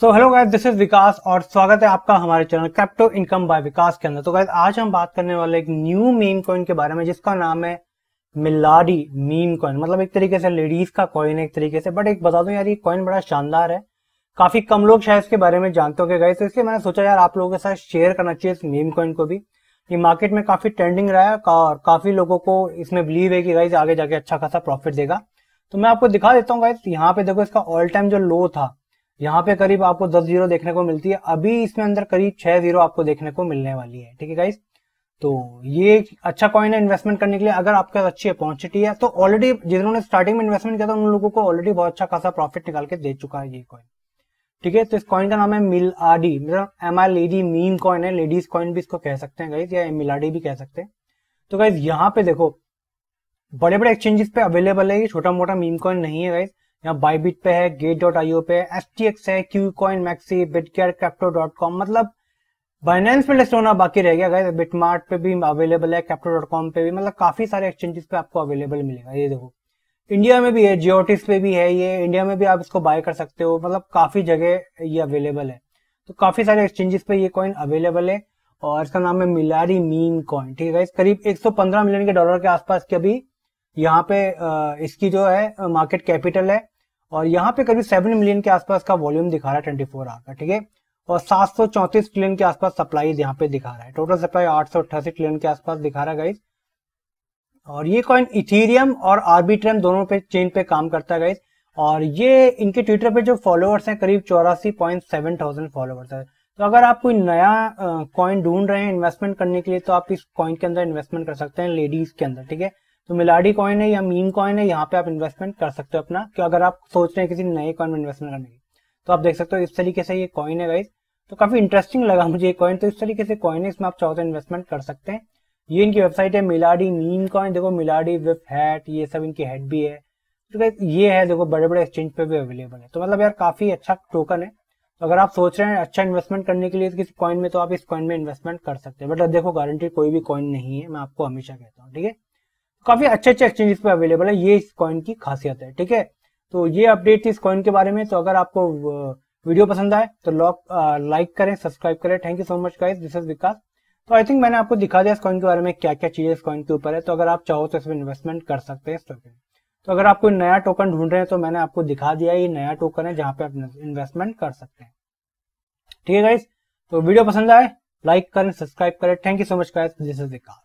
so hello guys this is Vikas और स्वागत है आपका हमारे channel crypto income by Vikas के अंदर तो गाइस आज हम बात करने वाले एक न्यू मीम कॉइन के बारे में जिसका नाम है मिलाडी मीम कॉइन मतलब एक तरीके से लेडीज का कॉइन है एक तरीके से बट एक बता दूं यार ये कॉइन बड़ा शानदार है काफी कम लोग शायद इसके बारे में जानते हो गए तो इसलिए मैंने सोचा यार आप लोगों के साथ शेयर करना चाहिए इस मीम कॉइन को भी ये मार्केट में काफी ट्रेंडिंग रहा है और काफी लोगों को इसमें बिलीव है कि गाइज आगे जाके अच्छा खासा प्रॉफिट देगा तो मैं आपको दिखा देता हूँ गाइज यहाँ पे देखो इसका ऑल टाइम जो लो था यहाँ पे करीब आपको दस जीरो देखने को मिलती है अभी इसमें अंदर करीब छह जीरो आपको देखने को मिलने वाली है ठीक है गाइस तो ये अच्छा कॉइन है इन्वेस्टमेंट करने के लिए अगर आपके पास अच्छी अपॉर्चुनिटी है तो ऑलरेडी जिन्होंने स्टार्टिंग में इन्वेस्टमेंट किया था उन लोगों को ऑलरेडी बहुत अच्छा खासा प्रॉफिट निकाल के दे चुका है ये कॉइन ठीक है तो इस कॉइन का नाम है मिल आडी मतलब M I lady meme coin है लेडीज कॉइन भी इसको कह सकते हैं गाइज या मिलाडी भी कह सकते हैं तो गाइज यहाँ पे देखो बड़े बड़े एक्सचेंजेस पे अवेलेबल है ये छोटा मोटा मीम कॉइन नहीं है गाइज यहाँ बाईबिट पे है गेट डॉट आईओ पे एस टी एक्स है क्यू कॉइन मैक्सी बिटकेयर कैप्टो डॉट कॉम मतलब बाइनेंस में लिस्ट होना बाकी रह गया बिटमार्ट पे भी अवेलेबल है कैप्टो डॉट कॉम पे भी मतलब काफी सारे एक्सचेंजेस पे आपको अवेलेबल मिलेगा ये देखो इंडिया में भी है जियोटिस पे भी है ये इंडिया में भी आप इसको बाय कर सकते हो मतलब काफी जगह ये अवेलेबल है तो काफी सारे एक्सचेंजेस पे ये कॉइन अवेलेबल है और इसका नाम है मिलारी मीम कॉइन ठीक है एक करीब 115 मिलियन के डॉलर के आसपास की अभी यहाँ पे इसकी जो है मार्केट कैपिटल है और यहाँ पे करीब सेवन मिलियन के आसपास का वॉल्यूम दिखा रहा है ट्वेंटी फोर आवर का ठीक है और सात सौ चौंतीस ट्रिलियन के आसपास सप्लाई यहाँ पे दिखा रहा है टोटल सप्लाई आठ सौ अट्ठासी ट्रिलियन के आसपास दिखा रहा है गाइस और ये कॉइन इथीरियम और आर्बिट्रम दोनों पे चेन पे काम करता है गाइस और ये इनके ट्विटर पे जो फॉलोअर्स हैं करीब चौरासी पॉइंट सेवन थाउजेंड फॉलोअर्स है तो अगर आप कोई नया कॉइन ढूंढ रहे हैं इन्वेस्टमेंट करने के लिए तो आप इस कॉइन के अंदर इन्वेस्टमेंट कर सकते हैं लेडीज के अंदर ठीक है तो मिलाडी कॉइन है या मीम कॉइन है यहाँ पे आप इन्वेस्टमेंट कर सकते हो अपना क्यों अगर आप सोच रहे हैं किसी नए कॉइन में इन्वेस्टमेंट करने की तो आप देख सकते हो इस तरीके से ये कॉइन है गाइज तो काफी इंटरेस्टिंग लगा मुझे ये कॉइन तो इस तरीके से कॉइन है इसमें आप चौथा इन्वेस्टमेंट तो कर सकते हैं ये इनकी वेबसाइट है मिलाडी मीम कॉइन देखो मिलाडी विप हैट ये सब इनकी हेड भी है तो गाइज ये है देखो बड़े बड़े एक्सचेंज पे भी अवेलेबल है तो मतलब यार काफी अच्छा टोकन है तो अगर आप सोच रहे हैं अच्छा इन्वेस्टमेंट करने के लिए किसी कॉइन में तो आप इस कॉइन में इन्वेस्टमेंट कर सकते हैं बट देखो गारंटी कोई भी कॉइन नहीं है मैं आपको हमेशा कहता हूँ ठीक है काफी अच्छे अच्छे एक्सचेंजेस पे अवेलेबल है ये इस कॉइन की खासियत है ठीक है तो ये अपडेट थी इस कॉइन के बारे में तो अगर आपको वीडियो पसंद आए तो लॉक लाइक करें सब्सक्राइब करें thank you so much guys this is Vikas तो आई थिंक मैंने आपको दिखा दिया इस कॉइन के बारे में क्या क्या चीजें इस कॉइन के ऊपर है तो अगर आप चाहो तो इसमें इन्वेस्टमेंट कर सकते हैं इस टोकन तो अगर आप कोई नया टोकन ढूंढ रहे हैं तो मैंने आपको दिखा दिया ये नया टोकन है जहां पे आप इन्वेस्टमेंट कर सकते हैं ठीक है गाइस तो वीडियो पसंद आए लाइक करें सब्सक्राइब करें thank you so much guys this is Vikas